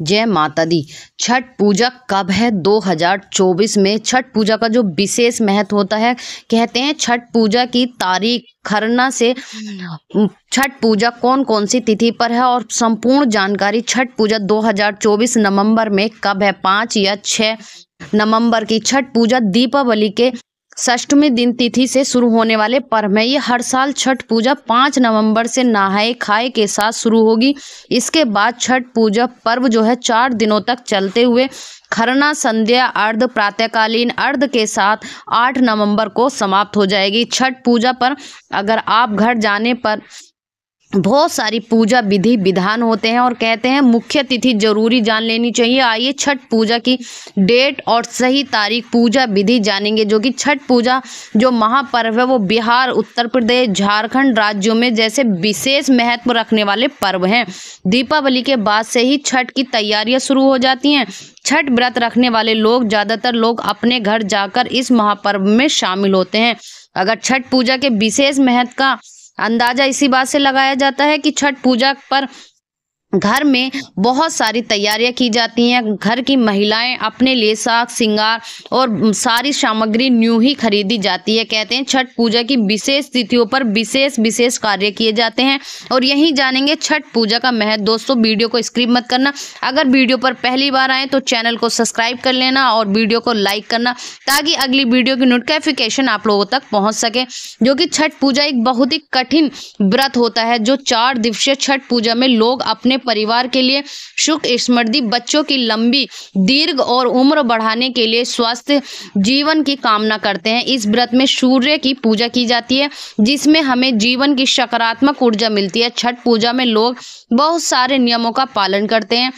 जय माता दी छठ पूजा कब है 2024 में छठ पूजा का जो विशेष महत्व होता है कहते हैं छठ पूजा की तारीख खरना से छठ पूजा कौन कौन सी तिथि पर है और संपूर्ण जानकारी छठ पूजा 2024 नवंबर में कब है पाँच या छः नवंबर की छठ पूजा दीपावली के षष्ठमी दिन तिथि से शुरू होने वाले पर्व में ये हर साल छठ पूजा पाँच नवंबर से नहाए खाए के साथ शुरू होगी इसके बाद छठ पूजा पर्व जो है चार दिनों तक चलते हुए खरना संध्या अर्ध प्रातःकालीन अर्ध के साथ आठ नवंबर को समाप्त हो जाएगी छठ पूजा पर अगर आप घर जाने पर बहुत सारी पूजा विधि विधान होते हैं और कहते हैं मुख्य तिथि जरूरी जान लेनी चाहिए आइए छठ पूजा की डेट और सही तारीख पूजा विधि जानेंगे जो कि छठ पूजा जो महापर्व है वो बिहार उत्तर प्रदेश झारखंड राज्यों में जैसे विशेष महत्व रखने वाले पर्व हैं दीपावली के बाद से ही छठ की तैयारियां शुरू हो जाती हैं छठ व्रत रखने वाले लोग ज़्यादातर लोग अपने घर जाकर इस महापर्व में शामिल होते हैं अगर छठ पूजा के विशेष महत्व का अंदाजा इसी बात से लगाया जाता है कि छठ पूजा पर घर में बहुत सारी तैयारियां की जाती हैं घर की महिलाएं अपने लिए साग सिंगार और सारी सामग्री न्यू ही खरीदी जाती है कहते हैं छठ पूजा की विशेष तिथियों पर विशेष विशेष कार्य किए जाते हैं और यहीं जानेंगे छठ पूजा का महत्व दोस्तों वीडियो को स्क्रीप मत करना अगर वीडियो पर पहली बार आए तो चैनल को सब्सक्राइब कर लेना और वीडियो को लाइक करना ताकि अगली वीडियो की नोटिफिकेशन आप लोगों तक पहुँच सके जो कि छठ पूजा एक बहुत ही कठिन व्रत होता है जो चार दिवसीय छठ पूजा में लोग अपने परिवार के लिए सुख समृद्धि बच्चों की लंबी दीर्घ और उम्र बढ़ाने के लिए स्वस्थ जीवन की कामना करते हैं इस व्रत में सूर्य की पूजा की जाती है जिसमें हमें जीवन की सकारात्मक ऊर्जा मिलती है छठ पूजा में लोग बहुत सारे नियमों का पालन करते हैं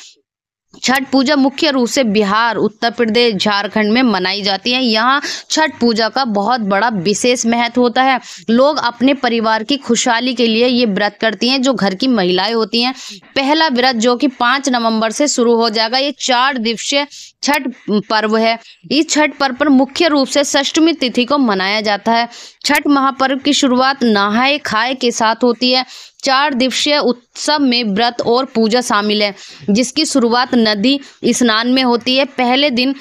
छठ पूजा मुख्य रूप से बिहार उत्तर प्रदेश झारखंड में मनाई जाती है यहाँ छठ पूजा का बहुत बड़ा विशेष महत्व होता है लोग अपने परिवार की खुशहाली के लिए ये व्रत करती हैं जो घर की महिलाएं होती हैं पहला व्रत जो कि पाँच नवंबर से शुरू हो जाएगा ये चार दिवसीय छठ पर्व है इस छठ पर्व पर मुख्य रूप से षष्टमी तिथि को मनाया जाता है छठ महापर्व की शुरुआत नहाए खाए के साथ होती है चार दिवसीय उत्सव में व्रत और पूजा शामिल है जिसकी शुरुआत नदी स्नान में होती है पहले दिन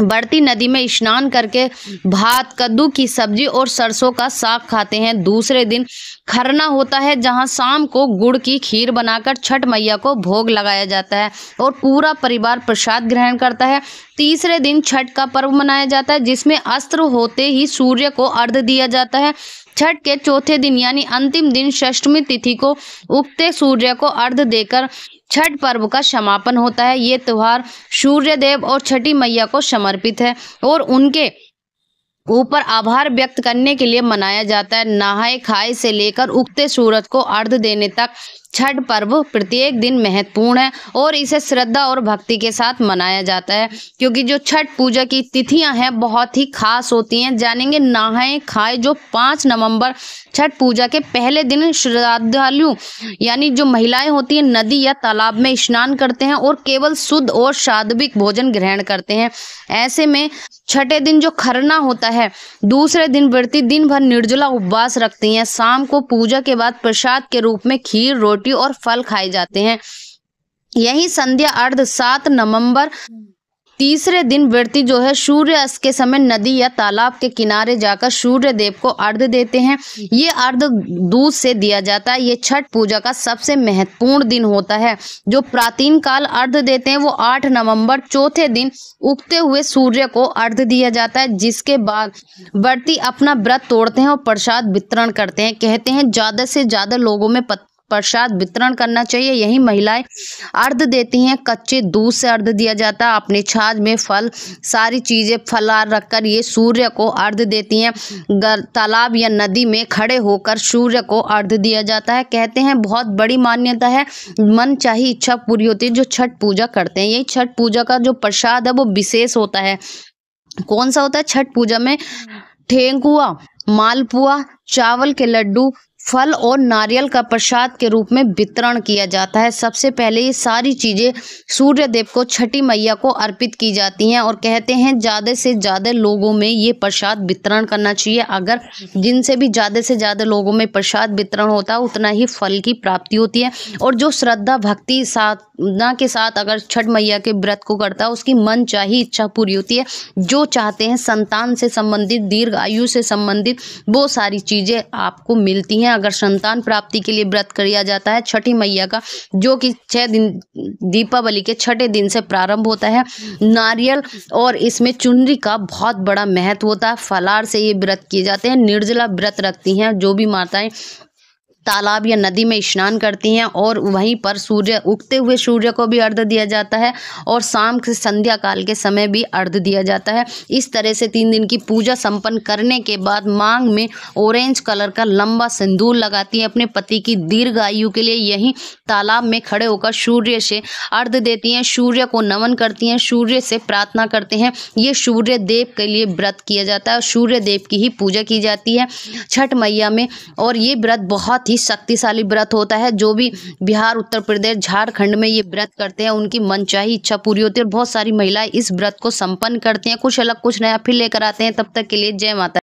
बढ़ती नदी में स्नान करके भात कद्दू की सब्जी और सरसों का साग खाते हैं दूसरे दिन खरना होता है जहां शाम को गुड़ की खीर बनाकर छठ मैया को भोग लगाया जाता है और पूरा परिवार प्रसाद ग्रहण करता है तीसरे दिन छठ का पर्व मनाया जाता है जिसमें अस्त्र होते ही सूर्य को अर्ध दिया जाता है छठ के चौथे दिन यानी अंतिम दिन षष्टमी तिथि को उगते सूर्य को अर्ध देकर छठ पर्व का समापन होता है ये त्यौहार सूर्य देव और छठी मैया को समर्पित है और उनके ऊपर आभार व्यक्त करने के लिए मनाया जाता है नहाए खाए से लेकर उगते सूरज को अर्ध देने तक छठ पर्व प्रत्येक दिन महत्वपूर्ण है और इसे श्रद्धा और भक्ति के साथ मनाया जाता है क्योंकि जो छठ पूजा की तिथियां हैं बहुत ही खास होती हैं जानेंगे नहाए खाए जो पाँच नवंबर छठ पूजा के पहले दिन श्रद्धालु यानी जो महिलाएं होती हैं नदी या तालाब में स्नान करते हैं और केवल शुद्ध और शादविक भोजन ग्रहण करते हैं ऐसे में छठे दिन जो खरना होता है दूसरे दिन व्रती दिन भर निर्जला उपवास रखती हैं शाम को पूजा के बाद प्रसाद के रूप में खीर रोटी रोटी और फल खाए जाते हैं यही संध्या अर्ध सात नवंबर तीसरे दिन व्यक्ति जो है सूर्यास्त के समय नदी या तालाब के किनारे जाकर सूर्य देव को अर्ध देते हैं ये अर्ध दूध से दिया जाता है ये छठ पूजा का सबसे महत्वपूर्ण दिन होता है जो प्राचीन काल अर्ध देते हैं वो 8 नवंबर चौथे दिन उगते हुए सूर्य को अर्ध दिया जाता है जिसके बाद व्यक्ति अपना व्रत तोड़ते हैं और प्रसाद वितरण करते हैं कहते हैं ज़्यादा से ज़्यादा लोगों में पत प्रसाद वितरण करना चाहिए यही महिलाएं अर्ध देती हैं कच्चे दूध से अर्ध दिया जाता है अपने छाज में फल सारी चीज़ें फलार रखकर ये सूर्य को अर्ध देती हैं तालाब या नदी में खड़े होकर सूर्य को अर्ध दिया जाता है कहते हैं बहुत बड़ी मान्यता है मन चाहिए इच्छा पूरी होती है जो छठ पूजा करते हैं यही छठ पूजा का जो प्रसाद है वो विशेष होता है कौन सा होता है छठ पूजा में हम्म। ठेंकुआ मालपुआ चावल के लड्डू फल और नारियल का प्रसाद के रूप में वितरण किया जाता है सबसे पहले ये सारी चीज़ें सूर्य देव को छठी मैया को अर्पित की जाती हैं और कहते हैं ज़्यादा से ज़्यादा लोगों में ये प्रसाद वितरण करना चाहिए अगर जिनसे भी ज़्यादा से ज़्यादा लोगों में प्रसाद वितरण होता है उतना ही फल की प्राप्ति होती है और जो श्रद्धा भक्ति साथ भावना के साथ अगर छठ मैया के व्रत को करता है उसकी मन चाही इच्छा पूरी होती है जो चाहते हैं संतान से संबंधित दीर्घ आयु से संबंधित वो सारी चीज़ें आपको मिलती हैं अगर संतान प्राप्ति के लिए व्रत किया जाता है छठी मैया का जो कि छः दिन दीपावली के छठे दिन से प्रारंभ होता है नारियल और इसमें चुनरी का बहुत बड़ा महत्व होता है फलार से ये व्रत किए जाते हैं निर्जला व्रत रखती हैं जो भी माताएं तालाब या नदी में स्नान करती हैं और वहीं पर सूर्य उगते हुए सूर्य को भी अर्ध दिया जाता है और शाम के संध्या काल के समय भी अर्ध दिया जाता है इस तरह से तीन दिन की पूजा संपन्न करने के बाद मांग में ऑरेंज कलर का लंबा सिंदूर लगाती है अपने पति की दीर्घ आयु के लिए यहीं तालाब में खड़े होकर सूर्य से अर्ध देती हैं सूर्य को नमन करती हैं सूर्य से प्रार्थना करते हैं ये सूर्य देव के लिए व्रत किया जाता है और सूर्य देव की ही पूजा की जाती है छठ मैया में और ये व्रत बहुत ही ही शक्तिशाली व्रत होता है जो भी बिहार उत्तर प्रदेश झारखंड में ये व्रत करते हैं उनकी मनचाही इच्छा पूरी होती है और बहुत सारी महिलाएं इस व्रत को संपन्न करती हैं कुछ अलग कुछ नया फिर लेकर आते हैं तब तक के लिए जय माता